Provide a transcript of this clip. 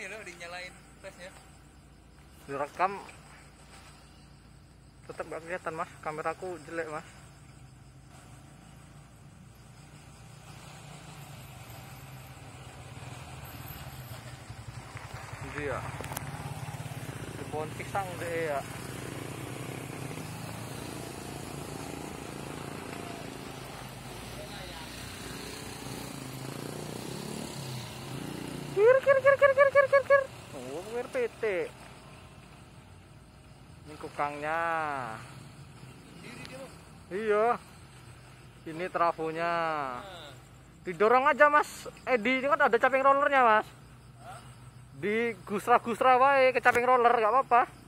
ini loh dinyalain flashnya direkam tetap gak kelihatan mas kameraku jelek mas dia di pohon pisang deh ya Ini kukangnya. Iya. Ini trafonya. Didorong aja Mas Edi, eh, ini kan ada caping rollernya Mas. Di gusra-gusra wae ke caping roller nggak apa-apa.